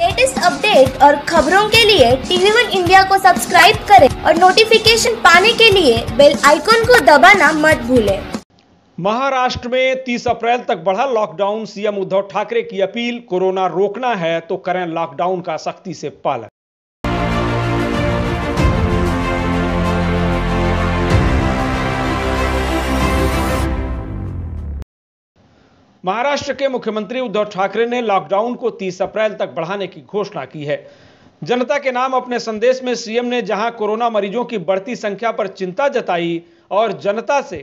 Latest update और खबरों के लिए टीवी वन इंडिया को सब्सक्राइब करें और नोटिफिकेशन पाने के लिए बेल आइकॉन को दबाना मत भूलें। महाराष्ट्र में 30 अप्रैल तक बढ़ा लॉकडाउन सीएम उद्धव ठाकरे की अपील कोरोना रोकना है तो करें लॉकडाउन का सख्ती से पालन महाराष्ट्र के मुख्यमंत्री उद्धव ठाकरे ने लॉकडाउन को 30 अप्रैल तक बढ़ाने की घोषणा की है जनता के नाम अपने संदेश में सीएम ने जहां कोरोना मरीजों की बढ़ती संख्या पर चिंता जताई और जनता से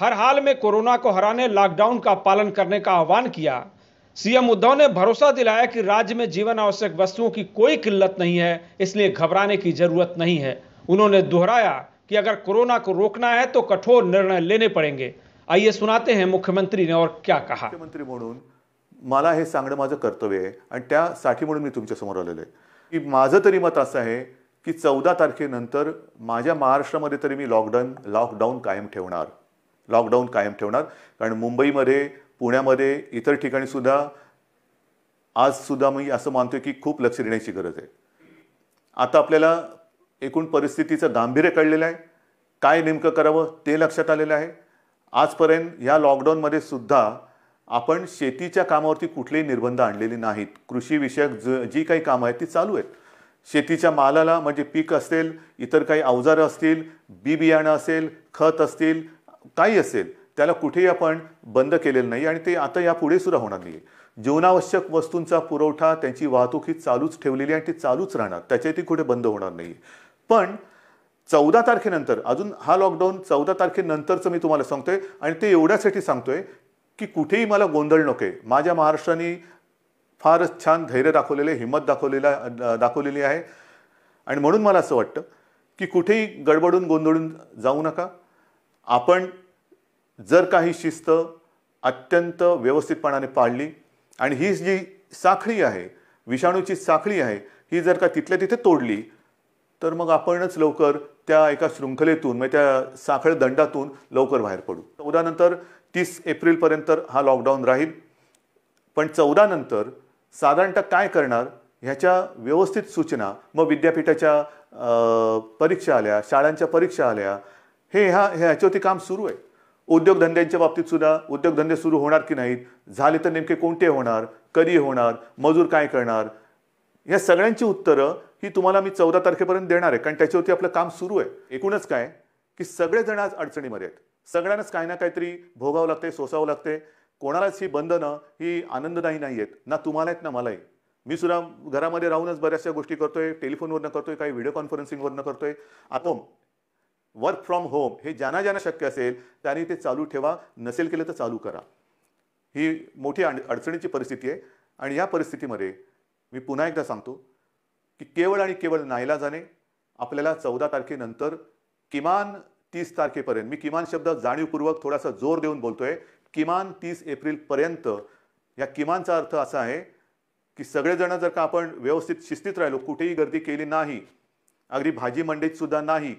हर हाल में कोरोना को हराने लॉकडाउन का पालन करने का आह्वान किया सीएम उद्धव ने भरोसा दिलाया कि राज्य में जीवन आवश्यक वस्तुओं की कोई किल्लत नहीं है इसलिए घबराने की जरूरत नहीं है उन्होंने दोहराया कि अगर कोरोना को रोकना है तो कठोर निर्णय लेने पड़ेंगे आइए सुनाते हैं मुख्यमंत्री ने और क्या कहा मुख्यमंत्री म्हणून मला हे सांगणं माझं कर्तव्य आहे आणि त्यासाठी म्हणून मी तुमच्या समोर आलेलो आहे की माझं तरी मत असं आहे की चौदा तारखेनंतर माझ्या महाराष्ट्रामध्ये तरी मी लॉकडाऊन लॉकडाऊन कायम ठेवणार लॉकडाऊन कायम ठेवणार कारण मुंबईमध्ये पुण्यामध्ये इतर ठिकाणी सुद्धा सुद्धा मी असं मानतोय की खूप लक्ष देण्याची गरज आहे आता आपल्याला एकूण परिस्थितीचं गांभीर्य कळलेलं आहे काय नेमकं करावं ते लक्षात आलेलं आहे आजपर्यंत ह्या लॉकडाऊनमध्ये सुद्धा आपण शेतीच्या कामावरती कुठलेही निर्बंध आणलेले नाहीत कृषीविषयक ज जी काही कामं आहेत ती चालू आहेत शेतीच्या मालाला म्हणजे पीक असेल इतर काही अवजारं असतील बी बियाणं असेल खत असतील काही असेल त्याला कुठेही आपण बंद केलेलं नाही आणि ते आता यापुढे सुद्धा होणार नाही जीवनावश्यक वस्तूंचा पुरवठा त्यांची वाहतूक ही चालूच ठेवलेली आणि ती चालूच राहणार ती कुठे बंद होणार नाही पण चौदा तारखेनंतर अजून हा लॉकडाऊन चौदा तारखेनंतरचं मी तुम्हाला सांगतोय आणि ते एवढ्यासाठी सांगतोय की कुठेही मला गोंधळ नको आहे माझ्या महाराष्ट्राने फारच छान धैर्य दाखवलेले हिंमत दाखवलेला दाखवलेली आहे आणि म्हणून मला असं वाटतं की कुठेही गडबडून गोंधळून जाऊ नका आपण जर काही शिस्त अत्यंत व्यवस्थितपणाने पाळली आणि ही जी साखळी आहे विषाणूची साखळी आहे ही जर का तिथल्या तिथे तोडली तर मग आपणच लवकर त्या एका शृंखलेतून म्हणजे त्या साखळ दंडातून लवकर बाहेर पडू चौदानंतर तीस एप्रिलपर्यंत हा लॉकडाऊन राहील पण चौदानंतर साधारणतः काय करणार ह्याच्या व्यवस्थित सूचना मग विद्यापीठाच्या परीक्षा आल्या शाळांच्या परीक्षा आल्या हे ह्या ह्याच्यावरती काम सुरू आहे उद्योगधंद्यांच्या बाबतीत सुद्धा उद्योगधंदे सुरू होणार की नाहीत झाले तर नेमके कोणते होणार कधी होणार मजूर काय करणार या सगळ्यांची उत्तरं ही तुम्हाला मी चौदा तारखेपर्यंत देणार आहे कारण त्याच्यावरती आपलं काम सुरू आहे एकूणच काय की सगळेजण आज अडचणीमध्ये आहेत सगळ्यांनाच काही ना काहीतरी भोगावं लागते सोसावं लागते कोणालाच ही बंधनं ही आनंददायी नाही आहेत ना तुम्हाला आहेत ना मलाही मी सुद्धा घरामध्ये राहूनच बऱ्याचशा गोष्टी करतोय टेलिफोनवरनं करतोय काही व्हिडिओ कॉन्फरन्सिंगवरनं करतोय आता वर्क फ्रॉम होम हे ज्यांना ज्यांना शक्य असेल त्यांनी ते चालू ठेवा नसेल केलं तर चालू करा ही मोठी अडचणीची परिस्थिती आहे आणि या परिस्थितीमध्ये मी पुन्हा एकदा सांगतो की केवळ आणि केवळ नाईलाजाने आपल्याला चौदा तारखेनंतर किमान तीस तारखेपर्यंत मी किमान शब्द जाणीवपूर्वक थोडासा जोर देऊन बोलतोय किमान तीस एप्रिलपर्यंत या किमानचा अर्थ असा आहे की सगळेजण जर का आपण व्यवस्थित शिस्तीत राहिलो कुठेही गर्दी केली नाही अगदी भाजी मंडईत सुद्धा नाही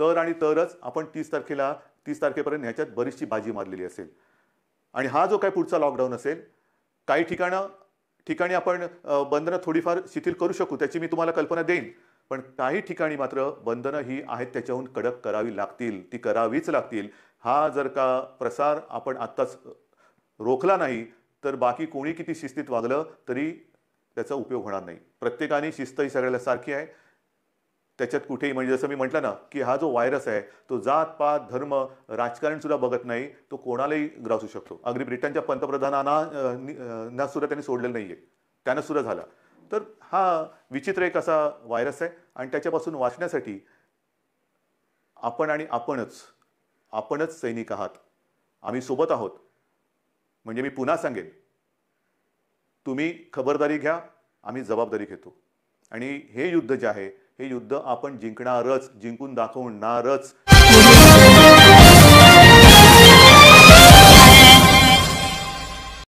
तर आणि तरच आपण तीस तारखेला तीस तारखेपर्यंत ह्याच्यात बरीचशी भाजी मारलेली असेल आणि हा जो काय पुढचा लॉकडाऊन असेल काही ठिकाणं ठिकाणी आपण बंधनं थोडीफार शिथिल करू शकू त्याची मी तुम्हाला कल्पना देईन पण काही ठिकाणी मात्र बंधनं ही आहेत त्याच्याहून कडक करावी लागतील ती करावीच लागतील हा जर का प्रसार आपण आत्ताच रोखला नाही तर बाकी कोणी किती शिस्तीत वागलं तरी त्याचा उपयोग होणार नाही प्रत्येकाने शिस्त ही सगळ्याला सारखी आहे त्याच्यात कुठेही म्हणजे जसं मी म्हटलं ना की हा जो व्हायरस आहे तो जात पात धर्म सुद्धा बघत नाही तो कोणालाही ग्रासू शकतो अगदी ब्रिटनच्या पंतप्रधानांना सुद्धा त्यांनी सोडलेलं नाही आहे त्यांना सुद्धा झाला तर हा विचित्र एक असा व्हायरस आहे आणि त्याच्यापासून वाचण्यासाठी आपण आणि आपणच आपणच सैनिक आहात आम्ही सोबत आहोत म्हणजे मी पुन्हा सांगेन तुम्ही खबरदारी घ्या आम्ही जबाबदारी घेतो आणि हे युद्ध जे आहे हे युद्ध आपण जिंकणारच जिंकून दाखवणारच